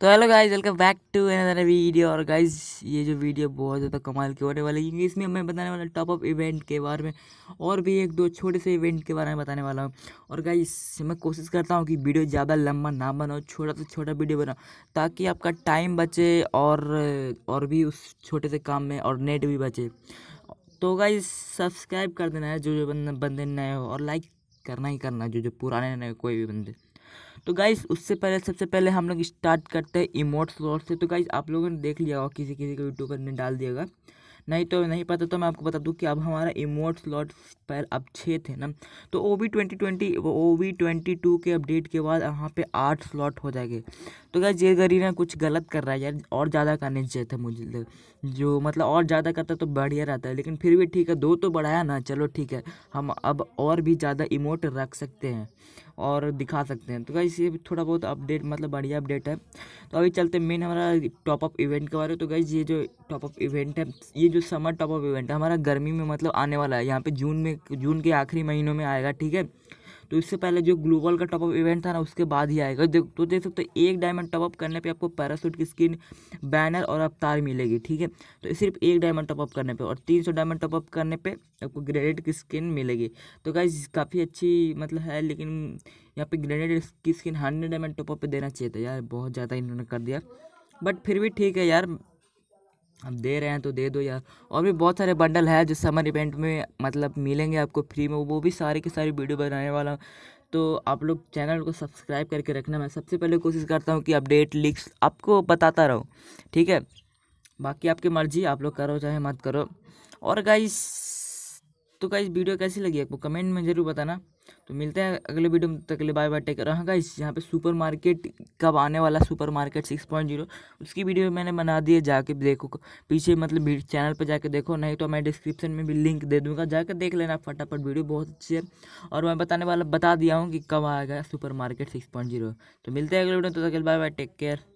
तो hello guys welcome back to another video और guys ये जो वीडियो बहुत ज़्यादा कमाल की होने वाली है क्योंकि इसमें मैं बताने वाला टॉप अप इवेंट के बारे में और भी एक दो छोटे से इवेंट के बारे में बताने वाला हूँ और गाइस मैं कोशिश करता हूँ कि वीडियो ज़्यादा लंबा ना बनाओ छोटा से छोटा वीडियो बनाओ ताकि आपका टाइम बचे और और भी उस छोटे से काम में और नेट भी बचे तो गाइस सब्सक्राइब कर देना है जो जो बंदे नए हो और लाइक करना ही करना जो जो पुराने नए कोई भी बंदे तो गाइज उससे पहले सबसे पहले हम लोग स्टार्ट करते हैं इमोट स्लॉट से तो गाइस आप लोगों ने देख लिया होगा किसी किसी के यूट्यूबर ने डाल दिया नहीं तो नहीं पता तो मैं आपको बता दूं कि अब हमारा इमोट स्लॉट पर अब छः थे ना तो O V twenty twenty O V twenty two के अपडेट के बाद यहाँ पे आठ स्लॉट हो जाएंगे तो क्या जे गरीब ने कुछ गलत कर रहा है यार और ज़्यादा करने चाहिए थे मुझे जो मतलब और ज़्यादा करता तो बढ़िया रहता है लेकिन फिर भी ठीक है दो तो बढ़ाया ना चलो ठीक है हम अब और भी ज़्यादा इमोट रख सकते हैं और दिखा सकते हैं तो गाइस ये थोड़ा बहुत अपडेट मतलब बढ़िया अपडेट है तो अभी चलते हैं मेन हमारा टॉपअप इवेंट के बारे में तो गाइस ये जो टॉप अप इवेंट है ये जो समर टॉपअप इवेंट है हमारा गर्मी में मतलब आने वाला है यहाँ पे जून में जून के आखिरी महीनों में आएगा ठीक है तो इससे पहले जो ग्लोबल का टॉपअप इवेंट था ना उसके बाद ही आएगा देख तो देख सकते हो एक डायमंड टॉपअप करने पे आपको पैरासूट की स्किन बैनर और अवतार मिलेगी ठीक है तो सिर्फ एक डायमंड टॉपअप करने पे और तीन सौ डायमंड टॉपअप करने पे आपको ग्रेनेड की स्किन मिलेगी तो गाइज काफ़ी अच्छी मतलब है लेकिन यहाँ पर ग्रेनेड की स्किन हंड्रेड डायमंड टॉपअप पर देना चाहिए था यार बहुत ज़्यादा इन्होंने कर दिया बट फिर भी ठीक है यार अब दे रहे हैं तो दे दो यार और भी बहुत सारे बंडल है जो समर इवेंट में मतलब मिलेंगे आपको फ्री में वो भी सारे के सारे वीडियो बनाने वाला तो आप लोग चैनल को सब्सक्राइब करके रखना मैं सबसे पहले कोशिश करता हूँ कि अपडेट लिक्स आपको बताता रहो ठीक है बाकी आपकी मर्ज़ी आप लोग करो चाहे मत करो और गाइस तो इस वीडियो कैसी लगी आपको कमेंट में जरूर बताना तो मिलते हैं अगले वीडियो में तक बाय बाय टेक रहा इस यहाँ पे सुपर मार्केट कब आने वाला super market six point zero उसकी वीडियो मैंने बना दी है जाके देखो पीछे मतलब चैनल पर जाके देखो नहीं तो मैं डिस्क्रिप्शन में भी लिंक दे दूँगा जाकर देख लेना फटाफट वीडियो बहुत अच्छी है और मैं बताने वाला बता दिया हूँ कि कब आएगा super market six point zero तो मिलते हैं अगले वीडियो तो तक बाय बाय टेक केयर